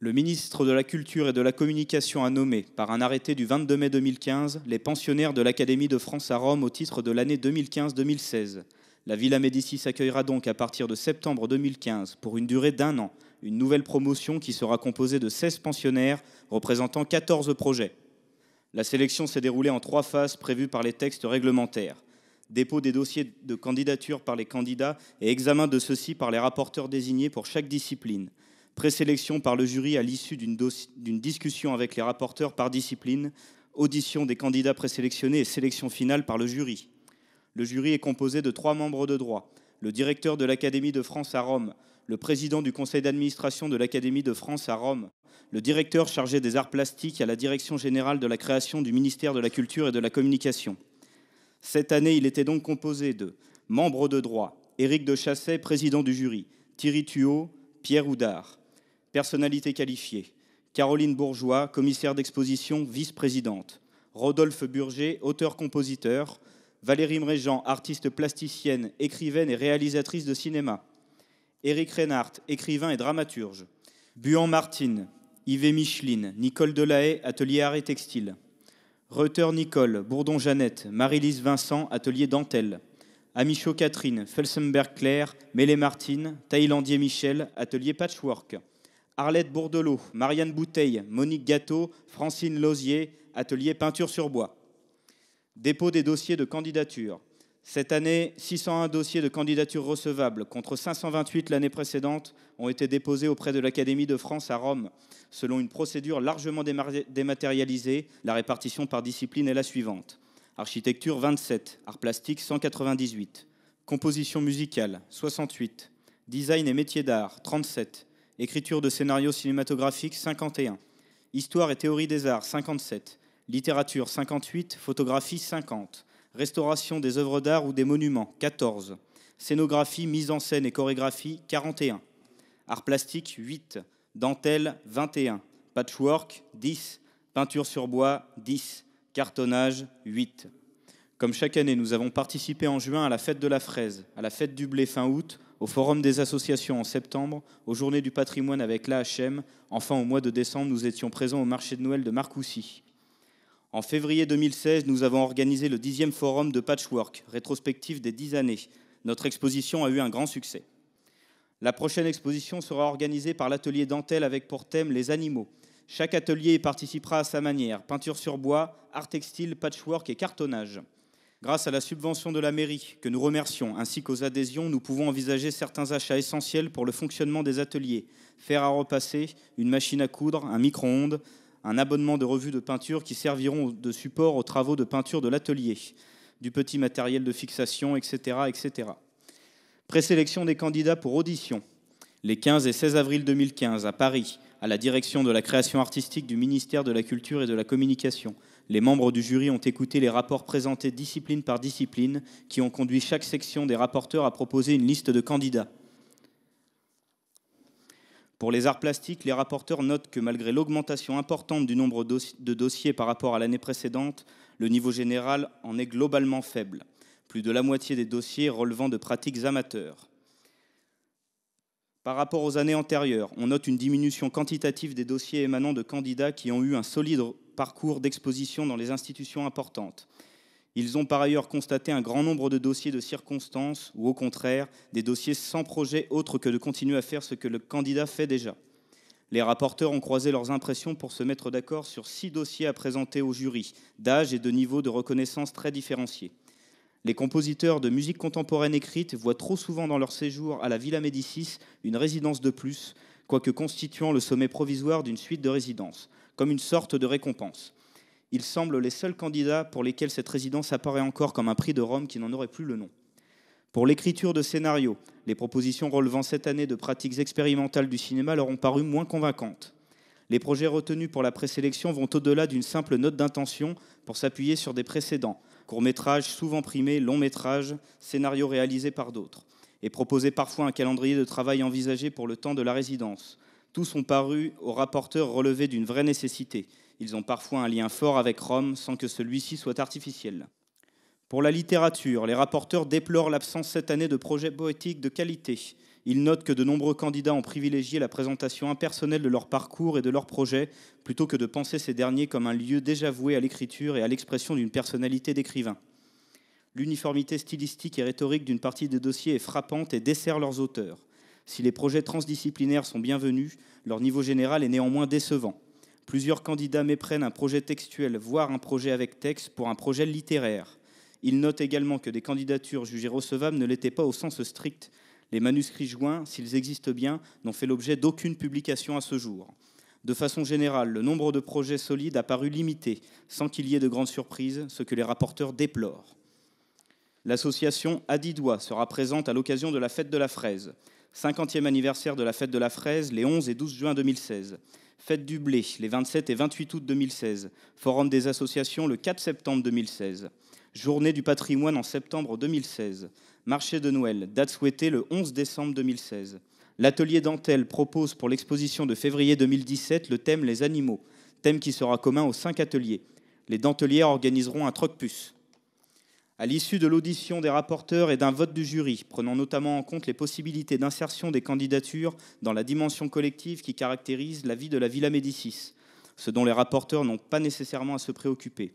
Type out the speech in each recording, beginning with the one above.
Le ministre de la Culture et de la Communication a nommé, par un arrêté du 22 mai 2015, les pensionnaires de l'Académie de France à Rome au titre de l'année 2015-2016. La Villa Médicis accueillera donc à partir de septembre 2015, pour une durée d'un an, une nouvelle promotion qui sera composée de 16 pensionnaires représentant 14 projets. La sélection s'est déroulée en trois phases prévues par les textes réglementaires. Dépôt des dossiers de candidature par les candidats et examen de ceux-ci par les rapporteurs désignés pour chaque discipline présélection par le jury à l'issue d'une discussion avec les rapporteurs par discipline, audition des candidats présélectionnés et sélection finale par le jury. Le jury est composé de trois membres de droit, le directeur de l'Académie de France à Rome, le président du conseil d'administration de l'Académie de France à Rome, le directeur chargé des arts plastiques à la direction générale de la création du ministère de la Culture et de la Communication. Cette année, il était donc composé de membres de droit, Éric de Chasset, président du jury, Thierry Thuot, Pierre Houdard, Personnalités qualifiées. Caroline Bourgeois, commissaire d'exposition, vice-présidente. Rodolphe Burger, auteur-compositeur. Valérie Mréjean, artiste plasticienne, écrivaine et réalisatrice de cinéma. Éric Reinhardt, écrivain et dramaturge. Buan Martine, Yves Micheline, Nicole Delahaye, atelier art et textile. Reuter Nicole, Bourdon Jeannette, Marie-Lise Vincent, atelier dentelle. Amicho Catherine, Felsenberg Claire, Mélé Martine, Thaïlandier Michel, atelier patchwork. Arlette Bourdelot, Marianne Bouteille, Monique Gâteau, Francine Lozier, atelier peinture sur bois. Dépôt des dossiers de candidature. Cette année, 601 dossiers de candidature recevables contre 528 l'année précédente ont été déposés auprès de l'Académie de France à Rome, selon une procédure largement dématérialisée. La répartition par discipline est la suivante. Architecture 27, art plastique 198, composition musicale 68, design et métiers d'art 37, Écriture de scénarios cinématographiques 51. Histoire et théorie des arts 57. Littérature 58. Photographie 50. Restauration des œuvres d'art ou des monuments 14. Scénographie, mise en scène et chorégraphie 41. art plastique 8. Dentelle 21. Patchwork 10. Peinture sur bois 10. Cartonnage 8. Comme chaque année, nous avons participé en juin à la fête de la fraise, à la fête du blé fin août, au Forum des associations en septembre, aux Journées du patrimoine avec l'AHM. Enfin, au mois de décembre, nous étions présents au marché de Noël de Marcoussis. En février 2016, nous avons organisé le dixième forum de patchwork, rétrospective des dix années. Notre exposition a eu un grand succès. La prochaine exposition sera organisée par l'atelier dentelle avec pour thème les animaux. Chaque atelier y participera à sa manière, peinture sur bois, art textile, patchwork et cartonnage. Grâce à la subvention de la mairie, que nous remercions, ainsi qu'aux adhésions, nous pouvons envisager certains achats essentiels pour le fonctionnement des ateliers. Faire à repasser, une machine à coudre, un micro-ondes, un abonnement de revue de peinture qui serviront de support aux travaux de peinture de l'atelier, du petit matériel de fixation, etc. etc. Présélection des candidats pour audition. Les 15 et 16 avril 2015, à Paris, à la direction de la création artistique du ministère de la Culture et de la Communication, les membres du jury ont écouté les rapports présentés discipline par discipline, qui ont conduit chaque section des rapporteurs à proposer une liste de candidats. Pour les arts plastiques, les rapporteurs notent que malgré l'augmentation importante du nombre de dossiers par rapport à l'année précédente, le niveau général en est globalement faible, plus de la moitié des dossiers relevant de pratiques amateurs. Par rapport aux années antérieures, on note une diminution quantitative des dossiers émanant de candidats qui ont eu un solide parcours d'exposition dans les institutions importantes. Ils ont par ailleurs constaté un grand nombre de dossiers de circonstances ou au contraire des dossiers sans projet autre que de continuer à faire ce que le candidat fait déjà. Les rapporteurs ont croisé leurs impressions pour se mettre d'accord sur six dossiers à présenter au jury, d'âge et de niveau de reconnaissance très différenciés. Les compositeurs de musique contemporaine écrite voient trop souvent dans leur séjour à la Villa Médicis une résidence de plus, quoique constituant le sommet provisoire d'une suite de résidences comme une sorte de récompense. Ils semblent les seuls candidats pour lesquels cette résidence apparaît encore comme un prix de Rome qui n'en aurait plus le nom. Pour l'écriture de scénarios, les propositions relevant cette année de pratiques expérimentales du cinéma leur ont paru moins convaincantes. Les projets retenus pour la présélection vont au-delà d'une simple note d'intention pour s'appuyer sur des précédents, courts-métrages souvent primés, longs-métrages, scénarios réalisés par d'autres, et proposer parfois un calendrier de travail envisagé pour le temps de la résidence. Tous ont paru aux rapporteurs relevés d'une vraie nécessité. Ils ont parfois un lien fort avec Rome sans que celui-ci soit artificiel. Pour la littérature, les rapporteurs déplorent l'absence cette année de projets poétiques de qualité. Ils notent que de nombreux candidats ont privilégié la présentation impersonnelle de leur parcours et de leurs projets plutôt que de penser ces derniers comme un lieu déjà voué à l'écriture et à l'expression d'une personnalité d'écrivain. L'uniformité stylistique et rhétorique d'une partie des dossiers est frappante et dessert leurs auteurs. Si les projets transdisciplinaires sont bienvenus, leur niveau général est néanmoins décevant. Plusieurs candidats méprennent un projet textuel, voire un projet avec texte, pour un projet littéraire. Ils notent également que des candidatures jugées recevables ne l'étaient pas au sens strict. Les manuscrits joints, s'ils existent bien, n'ont fait l'objet d'aucune publication à ce jour. De façon générale, le nombre de projets solides a paru limité, sans qu'il y ait de grandes surprises, ce que les rapporteurs déplorent. L'association Adidois sera présente à l'occasion de la fête de la fraise. 50e anniversaire de la fête de la fraise les 11 et 12 juin 2016. Fête du blé les 27 et 28 août 2016. Forum des associations le 4 septembre 2016. Journée du patrimoine en septembre 2016. Marché de Noël, date souhaitée le 11 décembre 2016. L'atelier dentelle propose pour l'exposition de février 2017 le thème Les animaux, thème qui sera commun aux cinq ateliers. Les denteliers organiseront un troc-puce. À l'issue de l'audition des rapporteurs et d'un vote du jury, prenant notamment en compte les possibilités d'insertion des candidatures dans la dimension collective qui caractérise la vie de la Villa Médicis, ce dont les rapporteurs n'ont pas nécessairement à se préoccuper.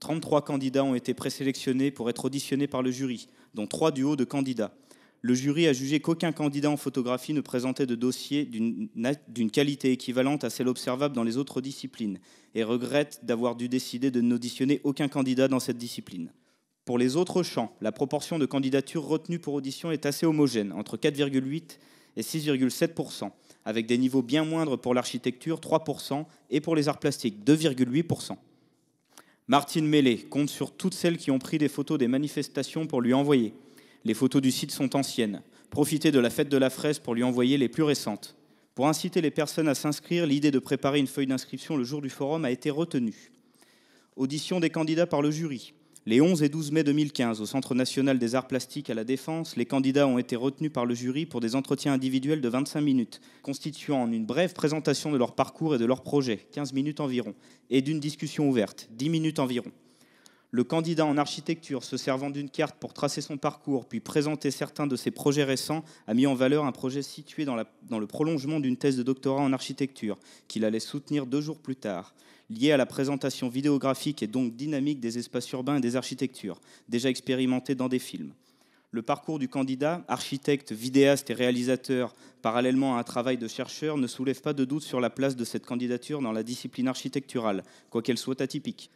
33 candidats ont été présélectionnés pour être auditionnés par le jury, dont trois duos de candidats. Le jury a jugé qu'aucun candidat en photographie ne présentait de dossier d'une qualité équivalente à celle observable dans les autres disciplines et regrette d'avoir dû décider de n'auditionner aucun candidat dans cette discipline. Pour les autres champs, la proportion de candidatures retenues pour audition est assez homogène, entre 4,8 et 6,7 avec des niveaux bien moindres pour l'architecture, 3 et pour les arts plastiques, 2,8 Martine Mélé compte sur toutes celles qui ont pris des photos des manifestations pour lui envoyer. Les photos du site sont anciennes. Profitez de la fête de la fraise pour lui envoyer les plus récentes. Pour inciter les personnes à s'inscrire, l'idée de préparer une feuille d'inscription le jour du forum a été retenue. Audition des candidats par le jury. Les 11 et 12 mai 2015, au Centre national des arts plastiques à la Défense, les candidats ont été retenus par le jury pour des entretiens individuels de 25 minutes, constituant une brève présentation de leur parcours et de leur projet, 15 minutes environ, et d'une discussion ouverte, 10 minutes environ le candidat en architecture se servant d'une carte pour tracer son parcours, puis présenter certains de ses projets récents, a mis en valeur un projet situé dans, le prolongement d'une thèse de doctorat en architecture, qu'il allait soutenir deux jours plus tard lié à la présentation vidéographique et donc dynamique des espaces urbains et des architectures, déjà expérimentées dans des films. Le parcours du candidat, architecte, vidéaste et réalisateur, parallèlement à un travail de chercheur, ne soulève pas de doute sur la place de cette candidature dans la discipline architecturale, quoiqu'elle soit atypique.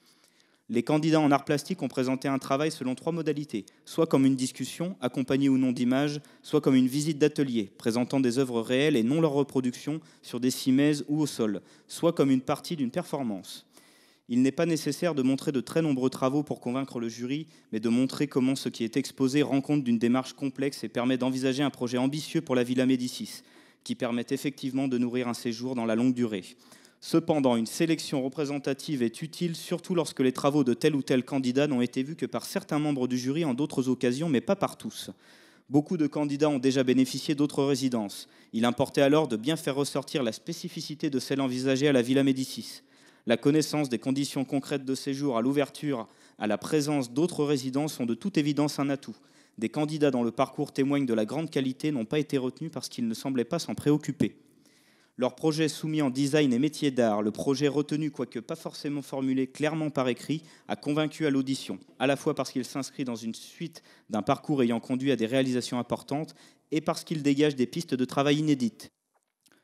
Les candidats en arts plastiques ont présenté un travail selon trois modalités, soit comme une discussion, accompagnée ou non d'images, soit comme une visite d'atelier, présentant des œuvres réelles et non leur reproduction sur des cimaises ou au sol, soit comme une partie d'une performance. Il n'est pas nécessaire de montrer de très nombreux travaux pour convaincre le jury, mais de montrer comment ce qui est exposé rend compte d'une démarche complexe et permet d'envisager un projet ambitieux pour la Villa Médicis, qui permet effectivement de nourrir un séjour dans la longue durée. Cependant, une sélection représentative est utile, surtout lorsque les travaux de tel ou tel candidat n'ont été vus que par certains membres du jury en d'autres occasions, mais pas par tous. Beaucoup de candidats ont déjà bénéficié d'autres résidences. Il importait alors de bien faire ressortir la spécificité de celle envisagée à la Villa Médicis. La connaissance des conditions concrètes de séjour à l'ouverture à la présence d'autres résidences sont de toute évidence un atout. Des candidats dont le parcours témoigne de la grande qualité n'ont pas été retenus parce qu'ils ne semblaient pas s'en préoccuper. Leur projet soumis en design et métier d'art, le projet retenu, quoique pas forcément formulé clairement par écrit, a convaincu à l'audition, à la fois parce qu'il s'inscrit dans une suite d'un parcours ayant conduit à des réalisations importantes et parce qu'il dégage des pistes de travail inédites.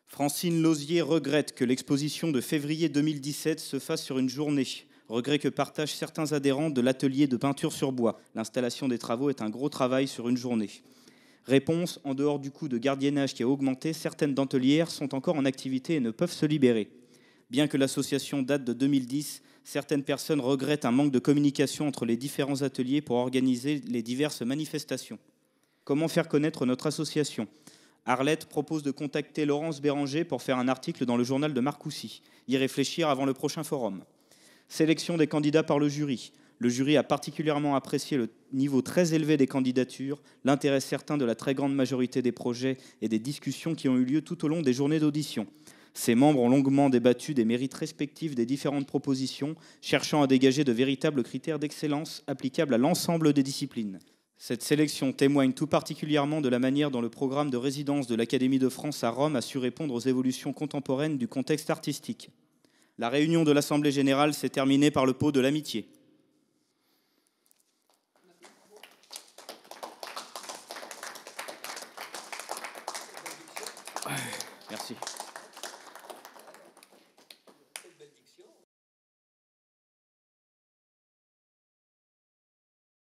Francine Lozier regrette que l'exposition de février 2017 se fasse sur une journée, regret que partagent certains adhérents de l'atelier de peinture sur bois. L'installation des travaux est un gros travail sur une journée. Réponse, en dehors du coût de gardiennage qui a augmenté, certaines dentelières sont encore en activité et ne peuvent se libérer. Bien que l'association date de 2010, certaines personnes regrettent un manque de communication entre les différents ateliers pour organiser les diverses manifestations. Comment faire connaître notre association Arlette propose de contacter Laurence Béranger pour faire un article dans le journal de Marcoussi, y réfléchir avant le prochain forum. Sélection des candidats par le jury. Le jury a particulièrement apprécié le niveau très élevé des candidatures, l'intérêt certain de la très grande majorité des projets et des discussions qui ont eu lieu tout au long des journées d'audition. Ses membres ont longuement débattu des mérites respectifs des différentes propositions, cherchant à dégager de véritables critères d'excellence applicables à l'ensemble des disciplines. Cette sélection témoigne tout particulièrement de la manière dont le programme de résidence de l'Académie de France à Rome a su répondre aux évolutions contemporaines du contexte artistique. La réunion de l'Assemblée générale s'est terminée par le pot de l'amitié.